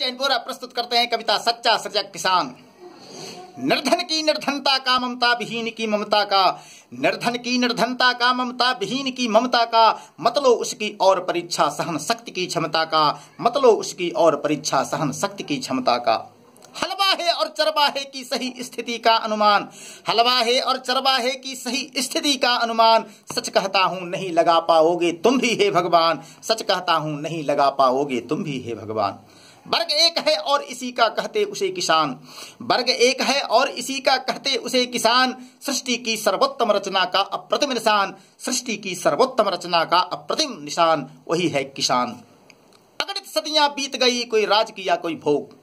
जैनपुरा प्रस्तुत करते हैं कविता सच्चा सजग किसान निर्धन की निर्धनता का ममता विहीन की ममता का निर्धन की निर्धनता का ममता विहीन की ममता का मतलो उसकी और परीक्षा सहन शक्ति की क्षमता का मतलो उसकी और परीक्षा सहन शक्ति की क्षमता का हलवा है और चरवाहे की सही स्थिति का अनुमान हलवा है और चरवाहे की सही स्थिति का अनुमान सच कहता हूं नहीं लगा पाओगे तुम भी हे भगवान सच कहता हूं नहीं लगा पाओगे तुम भी हे भगवान वर्ग एक है और इसी का कहते उसे किसान वर्ग एक है और इसी का कहते उसे किसान सृष्टि की सर्वोत्तम रचना का अप्रतिम निशान सृष्टि की सर्वोत्तम रचना का अप्रतिम निशान वही है किसान अगणित सदियां बीत गई कोई राज किया कोई भोग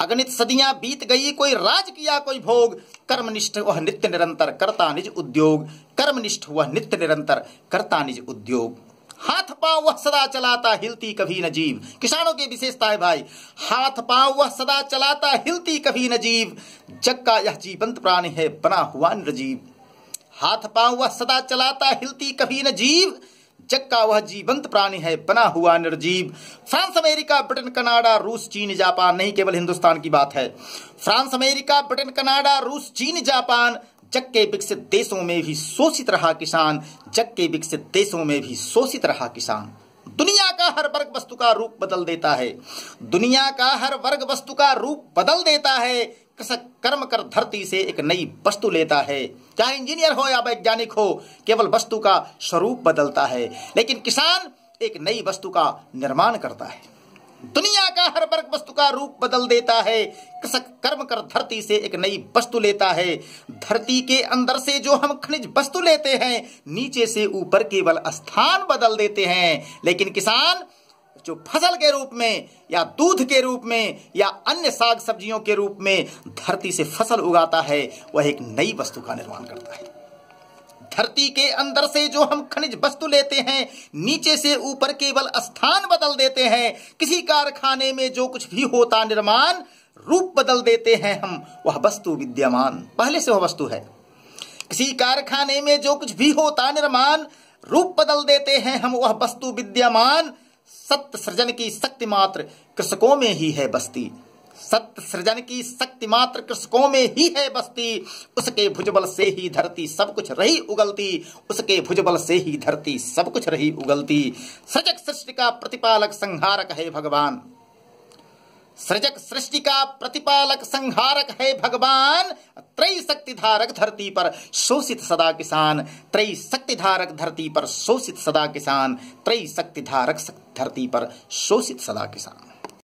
अगणित सदियां बीत गई कोई राज किया कोई भोग कर्मनिष्ठ वह नित्य निरंतर करता निज उद्योग कर्मनिष्ठ वह नित्य निरंतर करता निज उद्योग हाथ पांव वह सदा चलाता हिलती कभी नजीब किसानों की विशेषता है भाई हाथ पांव वह सदा चलाता हिलती कभी नजीब जग का यह जीवंत प्राणी है बना हुआ नजीब हाथ पांव वह सदा चलाता हिलती कभी नजीब जग का वह जीवंत प्राणी है बना हुआ निर्जीव फ्रांस अमेरिका ब्रिटेन कनाडा रूस चीन जापान नहीं केवल हिंदुस्तान की बात है फ्रांस अमेरिका ब्रिटेन कनाडा रूस चीन जापान जग के विकसित देशों में भी शोषित रहा किसान जग विकसित देशों में भी शोषित रहा किसान दुनिया का हर वर्ग वस्तु का रूप बदल देता है दुनिया का हर वर्ग वस्तु का रूप बदल देता है कृषक कर्म कर धरती से एक नई वस्तु लेता है चाहे इंजीनियर हो या वैज्ञानिक हो केवल वस्तु का स्वरूप बदलता है लेकिन किसान एक नई वस्तु का निर्माण करता है दुनिया का हर वर्ग वस्तु का रूप बदल देता है कृषक कर्म कर धरती से एक नई वस्तु लेता है धरती के अंदर से जो हम खनिज वस्तु लेते हैं नीचे से ऊपर केवल स्थान बदल देते हैं लेकिन किसान जो फसल के रूप में या दूध के रूप में या अन्य साग सब्जियों के रूप में धरती से फसल उगाता है वह एक नई वस्तु का निर्माण करता है धरती के अंदर से जो हम खनिज वस्तु लेते हैं नीचे से ऊपर केवल स्थान बदल देते हैं किसी कारखाने में जो कुछ भी होता निर्माण रूप बदल देते हैं हम वह वस्तु विद्यमान पहले से वह वस्तु है किसी कारखाने में जो कुछ भी होता निर्माण रूप बदल देते हैं हम वह वस्तु विद्यमान सत्य सृजन की शक्ति मात्र कृषकों में ही है बस्ती सत्य सृजन की शक्ति मात्र कृषकों में ही है बस्ती उसके भुजबल से ही धरती सब कुछ रही उगलती उसके भुजबल से ही धरती सब कुछ रही उगलती सजग सृष्टि का प्रतिपालक संहारक है भगवान सृजक सृष्टि का प्रतिपालक संहारक है भगवान त्रय शक्ति धारक धरती पर शोषित सदा किसान त्रय शक्ति धारक धरती पर शोषित सदा किसान त्रय शक्ति धारक धरती पर शोषित सदा किसान